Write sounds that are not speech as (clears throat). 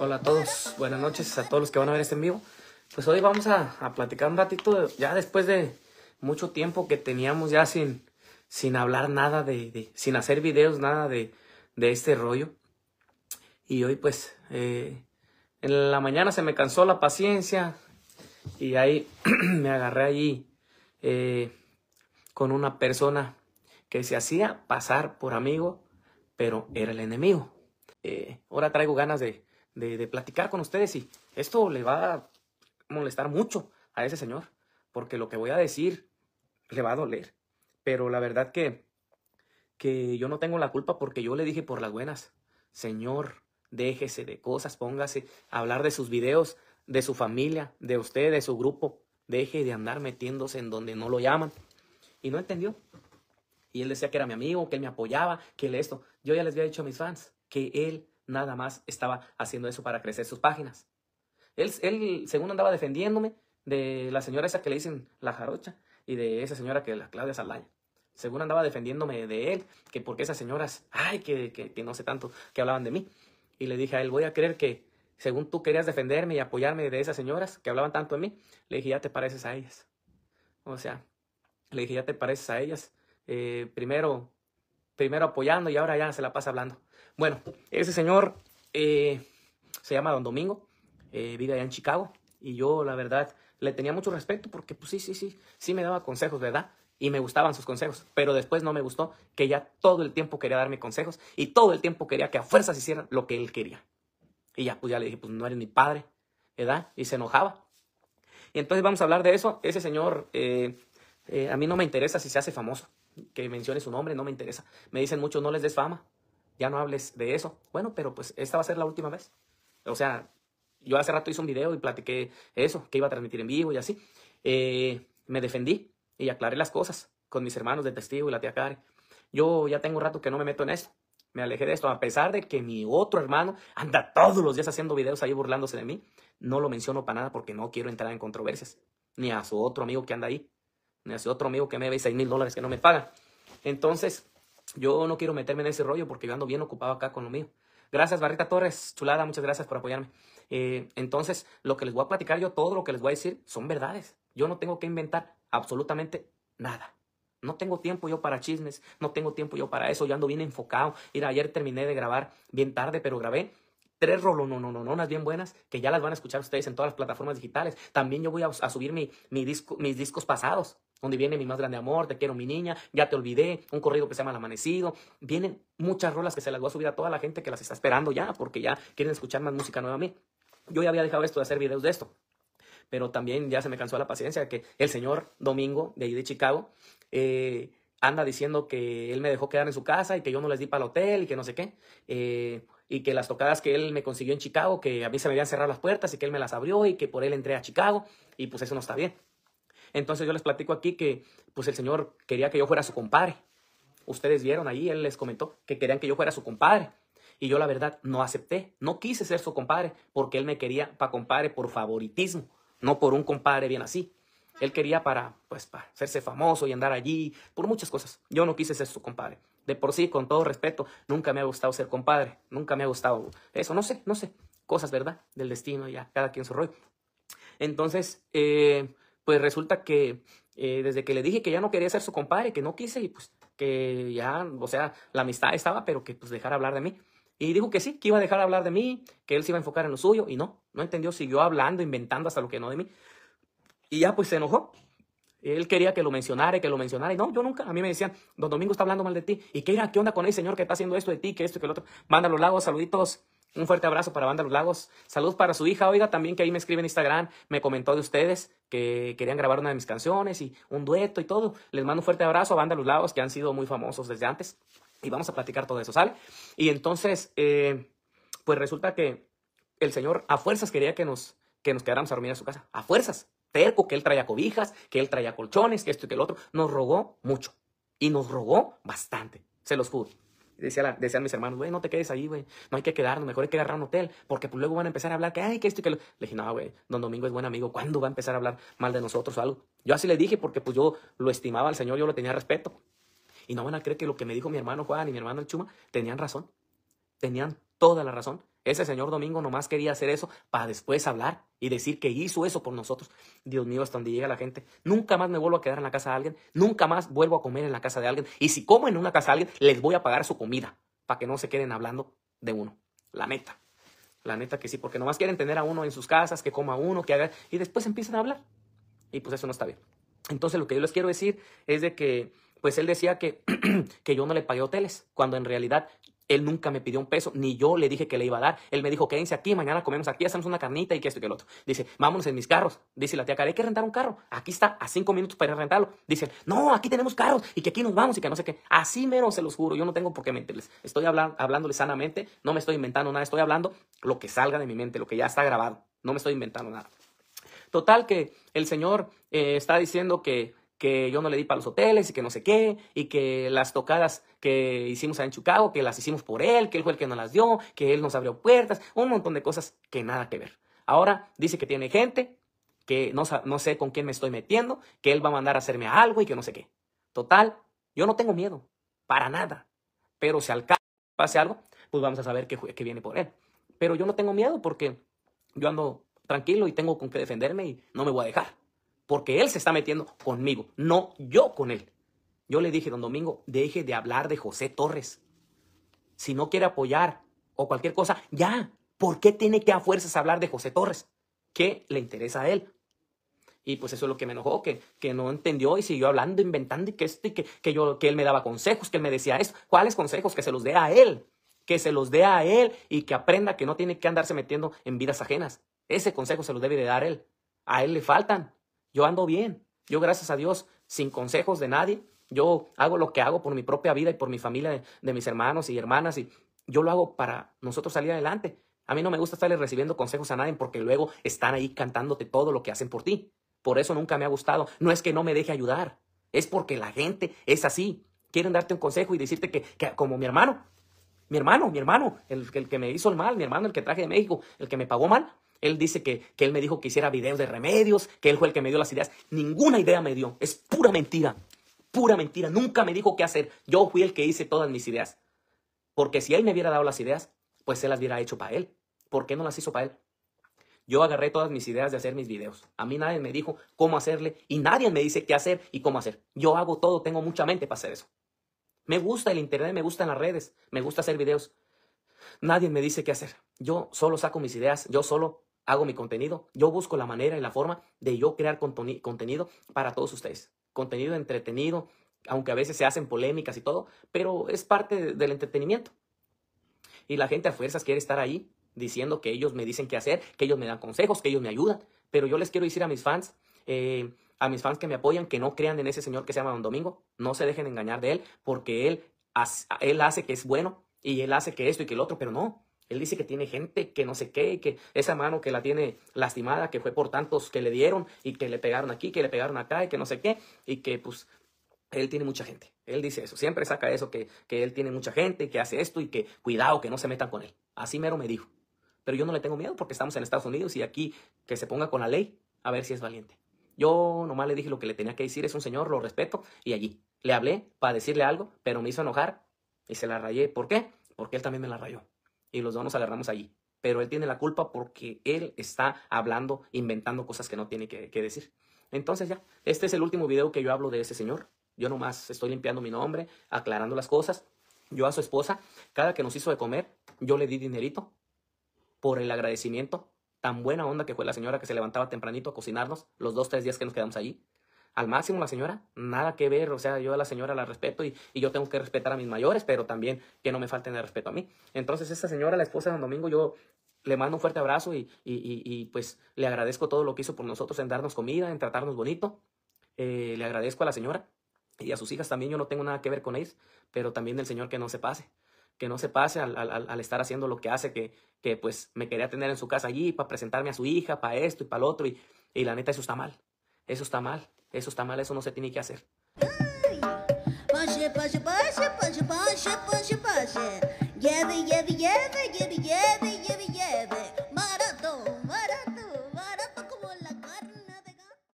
Hola a todos, buenas noches a todos los que van a ver este en vivo Pues hoy vamos a, platicar un ratito, ya después de mucho tiempo que teníamos ya sin, sin hablar nada de, sin hacer videos, nada de, de este rollo y hoy pues eh, en la mañana se me cansó la paciencia y ahí (clears throat) me agarré allí eh, con una persona que se hacía pasar por amigo, pero era el enemigo. Eh, ahora traigo ganas de, de, platicar con ustedes y esto le va a molestar mucho a ese señor, porque lo que voy a decir le va a doler. Pero la verdad que, que yo no tengo la culpa porque yo le dije por las buenas, señor, déjese de cosas, póngase a hablar de sus videos, de su familia, de usted, de su grupo, deje de andar metiéndose en donde no lo llaman y no entendió. Y él decía que era mi amigo, que él me apoyaba, que él esto. Yo ya les había dicho a mis fans que él nada más estaba haciendo eso para crecer sus páginas. Él, él según andaba defendiéndome de la señora esa que le dicen la jarocha y de esa señora que es la Claudia Saldaña. Según andaba defendiéndome de él, que porque esas señoras, ay, que, que, que no sé tanto, que hablaban de mí. Y le dije a él, voy a creer que según tú querías defenderme y apoyarme de esas señoras que hablaban tanto de mí, le dije, ya te pareces a ellas. O sea, le dije, ya te pareces a ellas. Eh, primero, primero apoyando y ahora ya se la pasa hablando. Bueno, ese señor eh, se llama Don Domingo, eh, vive allá en Chicago y yo la verdad le tenía mucho respeto porque pues sí, sí, sí, sí me daba consejos, ¿verdad? Y me gustaban sus consejos, pero después no me gustó que ya todo el tiempo quería darme consejos y todo el tiempo quería que a fuerzas hicieran lo que él quería. Y ya, pues ya le dije, pues no eres mi padre, ¿verdad? Y se enojaba. Y entonces vamos a hablar de eso. Ese señor eh, a mí no me interesa si se hace famoso, que mencione su nombre, no me interesa. Me dicen mucho, no les des fama, ya no hables de eso. Bueno, pero pues esta va a ser la última vez. O sea, yo hace rato hice un video y platiqué eso, que iba a transmitir en vivo y así. Eh, me defendí y aclaré las cosas con mis hermanos de testigo y la tía Karen. Yo ya tengo un rato que no me meto en eso, Me alejé de esto, a pesar de que mi otro hermano anda todos los días haciendo videos ahí burlándose de mí. No lo menciono para nada porque no quiero entrar en controversias, ni a su otro amigo que anda ahí. Me hace otro amigo que me debe 6 mil dólares que no me paga. Entonces, yo no quiero meterme en ese rollo porque yo ando bien ocupado acá con lo mío. Gracias, Barrita Torres, chulada, muchas gracias por apoyarme. Eh, entonces, lo que les voy a platicar yo, todo lo que les voy a decir, son verdades. Yo no tengo que inventar absolutamente nada. No tengo tiempo yo para chismes, no tengo tiempo yo para eso, yo ando bien enfocado. Mira, ayer terminé de grabar bien tarde, pero grabé tres no no no unas bien buenas que ya las van a escuchar ustedes en todas las plataformas digitales. También yo voy a, a subir mi, mi disco, mis discos pasados donde viene mi más grande amor, te quiero mi niña, ya te olvidé, un corrido que se llama El Amanecido. Vienen muchas rolas que se las voy a subir a toda la gente que las está esperando ya, porque ya quieren escuchar más música nueva a mí. Yo ya había dejado esto de hacer videos de esto, pero también ya se me cansó la paciencia que el señor Domingo de ahí de Chicago eh, anda diciendo que él me dejó quedar en su casa y que yo no les di para el hotel y que no sé qué. Eh, y que las tocadas que él me consiguió en Chicago, que a mí se me habían cerrado las puertas y que él me las abrió y que por él entré a Chicago y pues eso no está bien. Entonces yo les platico aquí que pues el Señor quería que yo fuera su compadre. Ustedes vieron ahí, Él les comentó que querían que yo fuera su compadre. Y yo la verdad no acepté, no quise ser su compadre porque Él me quería para compadre por favoritismo, no por un compadre bien así. Él quería para, pues, para hacerse famoso y andar allí, por muchas cosas. Yo no quise ser su compadre. De por sí, con todo respeto, nunca me ha gustado ser compadre, nunca me ha gustado eso, no sé, no sé. Cosas, ¿verdad? Del destino, ya, cada quien su rollo. Entonces, eh, pues resulta que eh, desde que le dije que ya no quería ser su compadre, que no quise y pues que ya, o sea, la amistad estaba, pero que pues dejara hablar de mí. Y dijo que sí, que iba a dejar hablar de mí, que él se iba a enfocar en lo suyo y no, no entendió, siguió hablando, inventando hasta lo que no de mí. Y ya pues se enojó. Él quería que lo mencionara, que lo mencionara. Y no, yo nunca. A mí me decían, Don Domingo está hablando mal de ti. ¿Y qué, era? qué onda con el señor que está haciendo esto de ti, que esto que lo otro? los lados saluditos. Un fuerte abrazo para Banda Los Lagos. salud para su hija, oiga, también que ahí me escribe en Instagram, me comentó de ustedes que querían grabar una de mis canciones y un dueto y todo. Les mando un fuerte abrazo a Banda Los Lagos, que han sido muy famosos desde antes. Y vamos a platicar todo eso, ¿sale? Y entonces, eh, pues resulta que el señor a fuerzas quería que nos, que nos quedáramos a dormir en su casa. A fuerzas. Terco, que él traía cobijas, que él traía colchones, que esto y que el otro. Nos rogó mucho. Y nos rogó bastante. Se los juro decía, decían mis hermanos, güey, no te quedes ahí, güey. No hay que quedarnos, mejor hay que en un hotel, porque pues luego van a empezar a hablar que, ay, que esto y que lo. Le dije, no, güey, don Domingo es buen amigo, ¿cuándo va a empezar a hablar mal de nosotros o algo? Yo así le dije, porque pues yo lo estimaba al Señor, yo lo tenía respeto. Y no van a creer que lo que me dijo mi hermano Juan y mi hermano el Chuma tenían razón. Tenían toda la razón. Ese señor Domingo nomás quería hacer eso para después hablar y decir que hizo eso por nosotros. Dios mío, hasta donde llega la gente. Nunca más me vuelvo a quedar en la casa de alguien. Nunca más vuelvo a comer en la casa de alguien. Y si como en una casa de alguien, les voy a pagar su comida para que no se queden hablando de uno. La neta. La neta que sí, porque nomás quieren tener a uno en sus casas, que coma uno, que haga... Y después empiezan a hablar. Y pues eso no está bien. Entonces lo que yo les quiero decir es de que, pues él decía que, (clears throat) que yo no le pagué hoteles, cuando en realidad él nunca me pidió un peso, ni yo le dije que le iba a dar. Él me dijo, quédense aquí, mañana comemos aquí, hacemos una carnita y que esto y que el otro. Dice, vámonos en mis carros. Dice la tía Karen hay que rentar un carro. Aquí está, a cinco minutos para rentarlo. Dice, no, aquí tenemos carros y que aquí nos vamos y que no sé qué. Así menos se los juro, yo no tengo por qué mentirles. Estoy hablando, hablándoles sanamente, no me estoy inventando nada, estoy hablando lo que salga de mi mente, lo que ya está grabado. No me estoy inventando nada. Total que el Señor eh, está diciendo que que yo no le di para los hoteles y que no sé qué, y que las tocadas que hicimos en Chicago, que las hicimos por él, que él fue el que nos las dio, que él nos abrió puertas, un montón de cosas que nada que ver. Ahora dice que tiene gente, que no, no sé con quién me estoy metiendo, que él va a mandar a hacerme algo y que no sé qué. Total, yo no tengo miedo, para nada. Pero si al caso pase algo, pues vamos a saber qué viene por él. Pero yo no tengo miedo porque yo ando tranquilo y tengo con qué defenderme y no me voy a dejar porque él se está metiendo conmigo, no yo con él. Yo le dije, don Domingo, deje de hablar de José Torres. Si no quiere apoyar o cualquier cosa, ya. ¿Por qué tiene que a fuerzas hablar de José Torres? ¿Qué le interesa a él? Y pues eso es lo que me enojó, que, que no entendió y siguió hablando, inventando y que que, yo, que él me daba consejos, que él me decía esto. ¿Cuáles consejos? Que se los dé a él, que se los dé a él y que aprenda que no tiene que andarse metiendo en vidas ajenas. Ese consejo se lo debe de dar él. A él le faltan. Yo ando bien. Yo, gracias a Dios, sin consejos de nadie. Yo hago lo que hago por mi propia vida y por mi familia, de, mis hermanos y hermanas. Y yo lo hago para nosotros salir adelante. A mí no me gusta estarle recibiendo consejos a nadie porque luego están ahí cantándote todo lo que hacen por ti. Por eso nunca me ha gustado. No es que no me deje ayudar. Es porque la gente es así. Quieren darte un consejo y decirte que, como mi hermano, mi hermano, mi hermano, el, el, que me hizo el mal, mi hermano, el que traje de México, el que me pagó mal, él dice que, él me dijo que hiciera videos de remedios, que él fue el que me dio las ideas. Ninguna idea me dio. Es pura mentira. Pura mentira. Nunca me dijo qué hacer. Yo fui el que hice todas mis ideas. Porque si él me hubiera dado las ideas, pues él las hubiera hecho para él. ¿Por qué no las hizo para él? Yo agarré todas mis ideas de hacer mis videos. A mí nadie me dijo cómo hacerle y nadie me dice qué hacer y cómo hacer. Yo hago todo, tengo mucha mente para hacer eso. Me gusta el internet, me gustan las redes, me gusta hacer videos. Nadie me dice qué hacer. Yo solo saco mis ideas, yo solo hago mi contenido. Yo busco la manera y la forma de yo crear contenido para todos ustedes. Contenido entretenido, aunque a veces se hacen polémicas y todo, pero es parte del entretenimiento. Y la gente a fuerzas quiere estar ahí diciendo que ellos me dicen qué hacer, que ellos me dan consejos, que ellos me ayudan. Pero yo les quiero decir a mis fans, eh, a mis fans que me apoyan, que no crean en ese señor que se llama Don Domingo, no se dejen engañar de él, porque él, él hace que es bueno y él hace que esto y que el otro, pero no, él dice que tiene gente que no sé qué, que esa mano que la tiene lastimada, que fue por tantos que le dieron y que le pegaron aquí, que le pegaron acá y que no sé qué, y que pues él tiene mucha gente. Él dice eso, siempre saca eso, que, él tiene mucha gente, que hace esto y que cuidado, que no se metan con él. Así mero me dijo. Pero yo no le tengo miedo porque estamos en Estados Unidos y aquí que se ponga con la ley, a ver si es valiente. Yo nomás le dije lo que le tenía que decir, es un señor, lo respeto, y allí. Le hablé para decirle algo, pero me hizo enojar y se la rayé. ¿Por qué? Porque él también me la rayó y los dos nos agarramos allí. Pero él tiene la culpa porque él está hablando, inventando cosas que no tiene que, decir. Entonces ya, este es el último video que yo hablo de ese señor. Yo nomás estoy limpiando mi nombre, aclarando las cosas. Yo a su esposa, cada que nos hizo de comer, yo le di dinerito por el agradecimiento. Tan buena onda que fue la señora que se levantaba tempranito a cocinarnos los dos, tres días que nos quedamos allí al máximo la señora, nada que ver, o sea, yo a la señora la respeto y, yo tengo que respetar a mis mayores, pero también que no me falten el respeto a mí. Entonces, esta señora, la esposa de Don Domingo, yo le mando un fuerte abrazo y, pues le agradezco todo lo que hizo por nosotros en darnos comida, en tratarnos bonito. Eh, le agradezco a la señora y a sus hijas también, yo no tengo nada que ver con ellos, pero también el Señor que no se pase que no se pase al, estar haciendo lo que hace, que, que pues me quería tener en su casa allí para presentarme a su hija, para esto y para lo otro, y, y la neta eso está mal. Eso está mal, eso está mal, eso no se tiene que hacer.